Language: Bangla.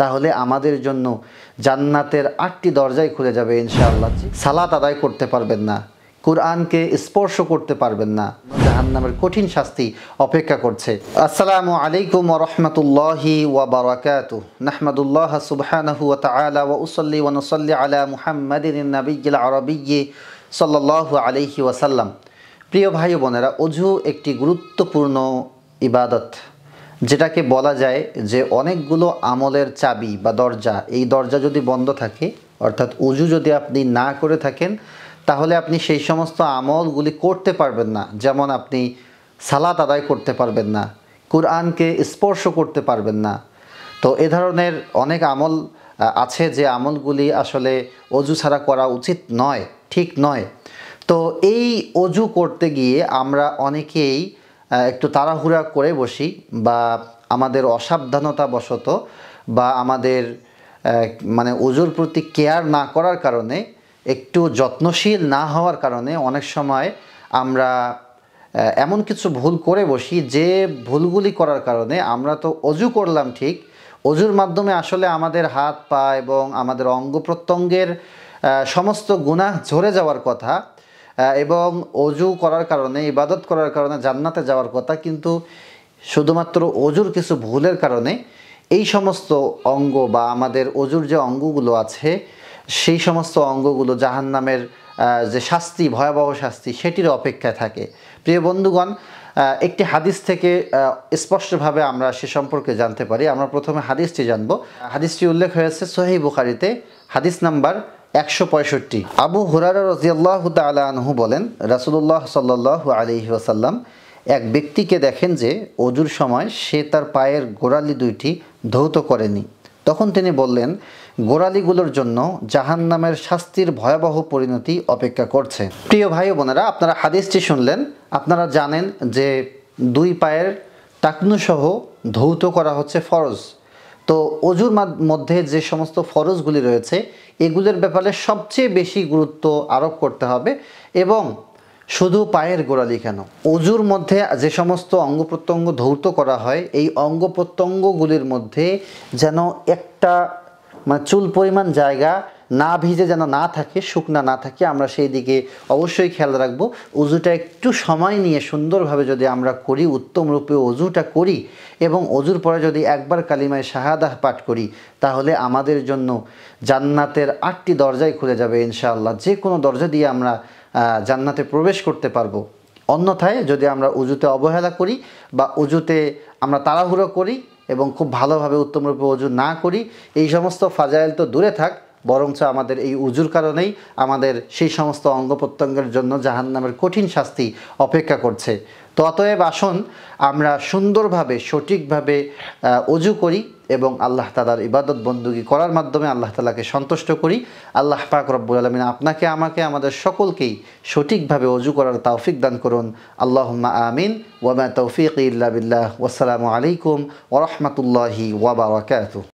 তাহলে আমাদের জন্য জান্নাতের আটটি দরজাই খুলে যাবে ইনশাআল্লাহ সালাত আদায় করতে পারবেন না কোরআনকে স্পর্শ করতে পারবেন না জাহান্নামের কঠিন শাস্তি অপেক্ষা করছে আসসালামু আলাইকুম রহমতুল্লাহি ওয়াবারাকাত নাহমাদুল্লাহ সুবহানাহু ওয়া তাআলা ওয়া উসাল্লি ওয়া নুসাল্লি আলা মুহাম্মাদিন নাবিয়্যিল আরাবিয়্যি সাল্লাল্লাহু আলাইহি ওয়াসাল্লাম প্রিয় ভাই বোনেরা অজু একটি গুরুত্বপূর্ণ ইবাদত যেটাকে বলা যায় যে অনেকগুলো আমলের চাবি বা দরজা এই দরজা যদি বন্ধ থাকে অর্থাৎ উজু যদি আপনি না করে থাকেন তাহলে আপনি সেই সমস্ত আমলগুলি করতে পারবেন না যেমন আপনি সালাত আদায় করতে পারবেন না কোরআনকে স্পর্শ করতে পারবেন না তো এ ধরনের অনেক আমল আছে যে আমলগুলি আসলে অজু ছাড়া করা উচিত নয় ঠিক নয় তো এই অজু করতে গিয়ে আমরা অনেকেই একটু তাড়াহুড়া করে বসি বা আমাদের অসাবধানতা বশত বা আমাদের মানে ওজোর প্রতি কেয়ার না করার কারণে একটু যত্নশীল না হওয়ার কারণে অনেক সময় আমরা এমন কিছু ভুল করে বসি যে ভুলগুলি করার কারণে আমরা তো অজু করলাম ঠিক অজুর মাধ্যমে আসলে আমাদের হাত পা এবং আমাদের অঙ্গ প্রত্যঙ্গের সমস্ত গুণা ঝরে যাওয়ার কথা এবং অজু করার কারণে ইবাদত করার কারণে জান্নাতে যাওয়ার কথা কিন্তু শুধুমাত্র অজুর কিছু ভুলের কারণে এই সমস্ত অঙ্গ বা আমাদের অজুর যে অঙ্গগুলো আছে সেই সমস্ত অঙ্গগুলো জাহান্নামের যে শাস্তি ভয়াবহ শাস্তি সেটির অপেক্ষায় থাকে প্রিয় বন্ধুগণ একটি হাদিস থেকে স্পষ্টভাবে আমরা সে সম্পর্কে জানতে পারি আমরা প্রথমে হাদিসটি জানব হাদিসটি উল্লেখ হয়েছে সোহেই বুখারিতে হাদিস নাম্বার একশো পঁয়ষট্টি আবু হুরার রজিয়াল্লাহ তালা আনহু বলেন রাসুলুল্লাহ সাল্লাহ আলহি ওয়াসাল্লাম এক ব্যক্তিকে দেখেন যে অজুর সময় সে তার পায়ের গোড়ালি দুইটি ধৌত করেনি তখন তিনি বললেন গোড়ালিগুলোর জন্য জাহান নামের শাস্তির ভয়াবহ পরিণতি অপেক্ষা করছে প্রিয় ভাই বোনেরা আপনারা হাদিসটি শুনলেন আপনারা জানেন যে দুই পায়ের টাকনুসহ ধৌত করা হচ্ছে ফরজ তো অজুর মধ্যে যে সমস্ত ফরজগুলি রয়েছে এগুলোর ব্যাপারে সবচেয়ে বেশি গুরুত্ব আরোপ করতে হবে এবং শুধু পায়ের গোড়ালি কেন অজুর মধ্যে যে সমস্ত অঙ্গ প্রত্যঙ্গ ধৌত করা হয় এই অঙ্গ প্রত্যঙ্গগুলির মধ্যে যেন একটা মানে চুল পরিমাণ জায়গা না ভিজে যেন না থাকে শুকনা না থাকে আমরা সেই দিকে অবশ্যই খেয়াল রাখবো অজুটা একটু সময় নিয়ে সুন্দরভাবে যদি আমরা করি উত্তম রূপে অজুটা করি এবং অজুর পরে যদি একবার কালিমায় শাহাদাহ পাঠ করি তাহলে আমাদের জন্য জান্নাতের আটটি দরজাই খুলে যাবে ইনশাআল্লাহ যে কোনো দরজা দিয়ে আমরা জান্নাতে প্রবেশ করতে পারবো অন্যথায় যদি আমরা উজুতে অবহেলা করি বা উজুতে আমরা তাড়াহুড়ো করি এবং খুব ভালোভাবে উত্তমরূপে অজু না করি এই সমস্ত ফাজাইল তো দূরে থাক বরঞ্চ আমাদের এই উজুর কারণেই আমাদের সেই সমস্ত অঙ্গ প্রত্যঙ্গের জন্য জাহান্নামের কঠিন শাস্তি অপেক্ষা করছে তো অতএব আসুন আমরা সুন্দরভাবে সঠিকভাবে অজু করি এবং আল্লাহ তালার ইবাদত বন্দুকি করার মাধ্যমে আল্লাহ তালাকে সন্তুষ্ট করি আল্লাহ পাক রব্বুল আলমিন আপনাকে আমাকে আমাদের সকলকেই সঠিকভাবে অজু করার তৌফিক দান করুন আল্লাহ আমিন ওয়ামা তৌফিক ইল্লা বিল্লাহ ওসালামু আলাইকুম ওরহমতুল্লাহি ওয়াবারাকাতু